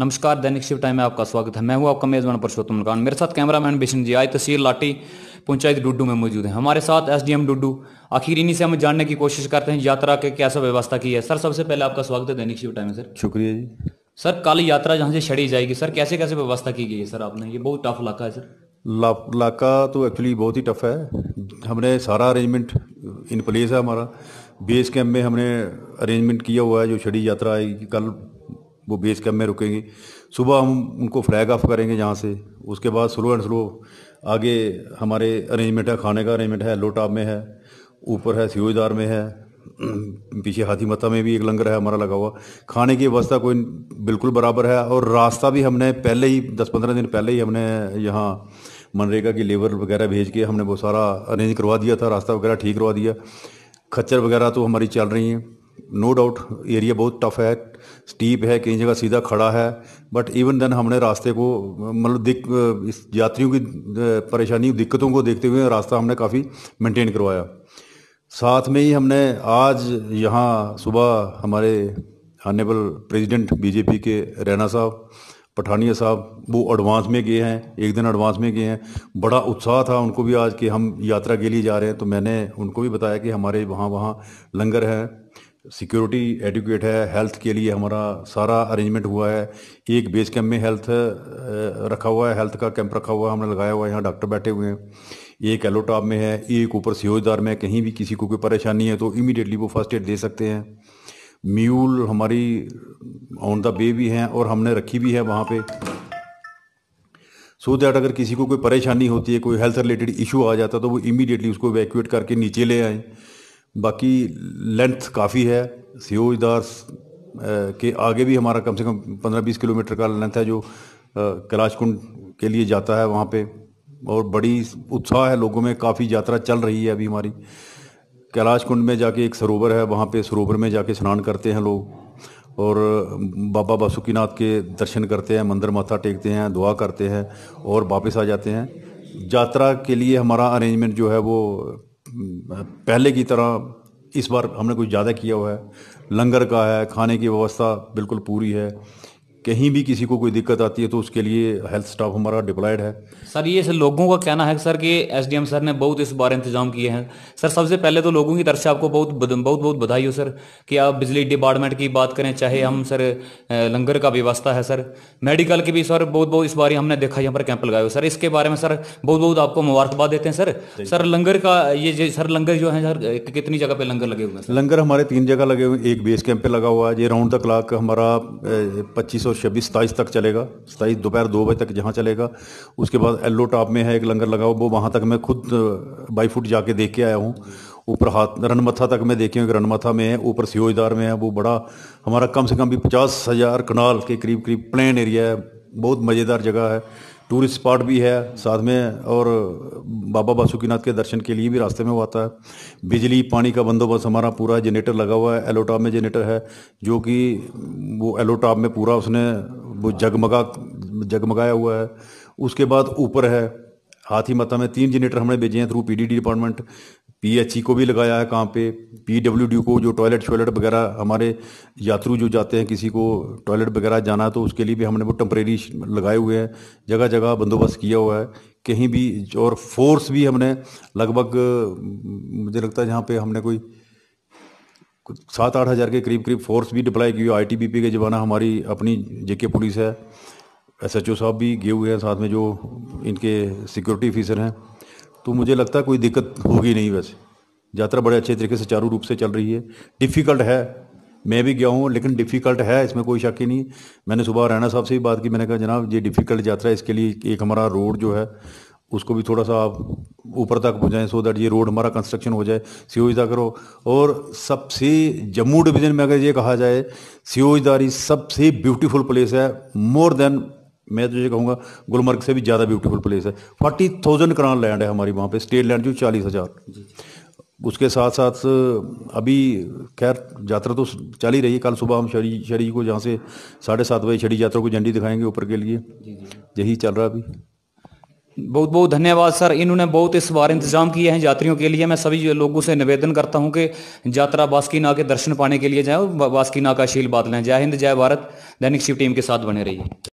नमस्कार दैनिक शिव टाइम में आपका स्वागत है मैं हूं आपका मेजबान परसोत्तम खान मेरे साथ कैमरामैन बिशन जी आई तहसील लाटी पंचायत डुड्डू में मौजूद है हमारे साथ एसडीएम डुड्डू आखिर इन्हीं से हम जानने की कोशिश करते हैं यात्रा के कैसा व्यवस्था की है सर सबसे पहले आपका स्वागत है दैनिक शिव टाइम में सर शुक्रिया जी सर कल यात्रा जहाँ से छड़ी जाएगी सर कैसे कैसे व्यवस्था की गई है सर आपने ये बहुत टफ इलाका है सर इलाका तो एक्चुअली बहुत ही टफ है हमने सारा अरेंजमेंट इन प्लेस है हमारा बेस कैंप में हमने अरेंजमेंट किया हुआ है जो छड़ी यात्रा आएगी कल वो बेस कैंप में रुकेंगे सुबह हम उनको फ्लैग ऑफ करेंगे यहाँ से उसके बाद स्लो एंड स्लो आगे हमारे अरेंजमेंट है खाने का अरेंजमेंट है लोटाप में है ऊपर है सियोजदार में है पीछे हाथी मत्ता में भी एक लंगर है हमारा लगा हुआ खाने की व्यवस्था कोई बिल्कुल बराबर है और रास्ता भी हमने पहले ही दस पंद्रह दिन पहले ही हमने यहाँ मनरेगा की लेबर वगैरह भेज के हमने वो सारा अरेंज करवा दिया था रास्ता वगैरह ठीक करवा दिया खच्चर वगैरह तो हमारी चल रही हैं नो डाउट एरिया बहुत टफ है स्टीप है कई जगह सीधा खड़ा है बट इवन देन हमने रास्ते को मतलब इस यात्रियों की परेशानी दिक्कतों को देखते हुए रास्ता हमने काफ़ी मेंटेन करवाया साथ में ही हमने आज यहाँ सुबह हमारे ऑनरेबल प्रेसिडेंट बीजेपी के रैना साहब पठानिया साहब वो एडवांस में गए हैं एक दिन एडवांस में गए हैं बड़ा उत्साह था उनको भी आज कि हम यात्रा के लिए जा रहे हैं तो मैंने उनको भी बताया कि हमारे वहाँ वहाँ लंगर हैं सिक्योरिटी एडुकेट है हेल्थ के लिए हमारा सारा अरेंजमेंट हुआ है एक बेस कैंप में हेल्थ रखा हुआ है हेल्थ का कैंप रखा हुआ है हमने लगाया हुआ है यहाँ डॉक्टर बैठे हुए हैं एक टॉप में है एक ऊपर सियोजदार में कहीं भी किसी को कोई परेशानी है तो इमीडिएटली वो फर्स्ट एड दे सकते हैं म्यूल हमारी ऑन द बे भी हैं और हमने रखी भी है वहाँ पे सो दैट अगर किसी को कोई परेशानी होती है कोई हेल्थ रिलेटेड इशू आ जाता है तो वो इमीडिएटली उसको वैक्यूएट करके नीचे ले आएँ बाकी लेंथ काफ़ी है सियोजदार के आगे भी हमारा कम से कम पंद्रह बीस किलोमीटर का लेंथ है जो कैलाश कुंड के लिए जाता है वहाँ पे और बड़ी उत्साह है लोगों में काफ़ी यात्रा चल रही है अभी हमारी कैलाश कुंड में जाके एक सरोवर है वहाँ पे सरोवर में जाके स्नान करते हैं लोग और बाबा बासुकीनाथ के दर्शन करते हैं मंदिर माथा टेकते हैं दुआ करते हैं और वापस आ जाते हैं यात्रा के लिए हमारा अरेंजमेंट जो है वो पहले की तरह इस बार हमने कुछ ज़्यादा किया हुआ है लंगर का है खाने की व्यवस्था बिल्कुल पूरी है कहीं भी किसी को कोई दिक्कत आती है तो उसके लिए हेल्थ स्टाफ हमारा डिप्लॉयड है सर ये से लोगों का कहना है सर कि एसडीएम सर ने बहुत इस बार इंतजाम किए हैं सर सबसे पहले तो लोगों की तरफ से आपको बहुत बहुत बहुत बधाई हो सर कि आप बिजली डिपार्टमेंट की बात करें चाहे हम सर लंगर का व्यवस्था है सर मेडिकल की भी सर बहुत बहुत इस बार हमने देखा यहाँ पर कैंप लगाए सर इसके बारे में सर बहुत बहुत आपको मुबारकबाद देते हैं सर सर लंगर का ये सर लंगर जो है सर कितनी जगह पे लंगर लगे हुए हैं लंगर हमारे तीन जगह लगे हुए एक बेस कैंप पे लगा हुआ है ये राउंड द क्लाक हमारा पच्चीस छब्बीस सताईस तक चलेगा सताईस दोपहर दो बजे तक जहाँ चलेगा उसके बाद एल्लो टॉप में है एक लंगर लगा वो वहाँ तक मैं खुद बाई फुट जाके देख के आया हूँ ऊपर हाथ रनमथा तक मैं देखे हूँ कि रनमथा में है ऊपर सियोजदार में है वो बड़ा हमारा कम से कम भी पचास हज़ार कनाल के करीब करीब प्लेन एरिया है बहुत मज़ेदार जगह है टूरिस्ट स्पॉट भी है साथ में और बाबा बासुकीनाथ के दर्शन के लिए भी रास्ते में वो आता है बिजली पानी का बंदोबस्त हमारा पूरा जनरेटर लगा हुआ है एलोटॉप में जनरेटर है जो कि वो एलोटॉप में पूरा उसने वो जगमगा जगमगाया हुआ है उसके बाद ऊपर है हाथी माता में तीन जनरेटर हमने भेजे हैं through P department PHE e को भी लगाया है कहाँ पे पीडब्ल्यूडी को जो टॉयलेट शॉयलेट वगैरह हमारे यात्रु जो जाते हैं किसी को टॉयलेट वगैरह जाना है तो उसके लिए भी हमने वो टम्परेरी लगाए हुए हैं जगह जगह बंदोबस्त किया हुआ है कहीं भी और फोर्स भी हमने लगभग मुझे लगता है जहाँ पे हमने कोई सात आठ हज़ार के करीब करीब फोर्स भी डिप्लाई की हुई आई टी बी पी के जमाना हमारी अपनी जेके पुलिस है एस एच ओ साहब भी गए हुए हैं साथ में जो इनके सिक्योरिटी ऑफिसर हैं तो मुझे लगता है कोई दिक्कत होगी नहीं वैसे यात्रा बड़े अच्छे तरीके से चारू रूप से चल रही है डिफ़िकल्ट है मैं भी गया हूँ लेकिन डिफ़िकल्ट है इसमें कोई शक ही नहीं मैंने सुबह राणा साहब से ही बात की मैंने कहा जनाब ये डिफ़िकल्ट यात्रा इसके लिए एक हमारा रोड जो है उसको भी थोड़ा सा आप ऊपर तक पहुँचाएँ सो दैट ये रोड हमारा कंस्ट्रक्शन हो जाए सियोजदा करो और सबसे जम्मू डिवीज़न में अगर ये कहा जाए सियोजदारी सबसे ब्यूटीफुल प्लेस है मोर देन मैं तो ये कहूँगा गुलमर्ग से भी ज़्यादा ब्यूटीफुल प्लेस है फोर्टी थाउजेंड करान लैंड है हमारी वहाँ पे स्टेट लैंड जो चालीस हज़ार उसके साथ साथ अभी खैर यात्रा तो चल ही रही है कल सुबह हम शरी शरी को जहाँ से साढ़े सात बजे छड़ी यात्रा को झंडी दिखाएंगे ऊपर के लिए यही चल रहा अभी बहुत बहुत धन्यवाद सर इन्होंने बहुत इस बार इंतजाम किए हैं यात्रियों के लिए मैं सभी लोगों से निवेदन करता हूं कि यात्रा बास्कीना के दर्शन पाने के लिए जाए और बास्कीना का बात लें जय हिंद जय भारत दैनिक शिव टीम के साथ बने रहिए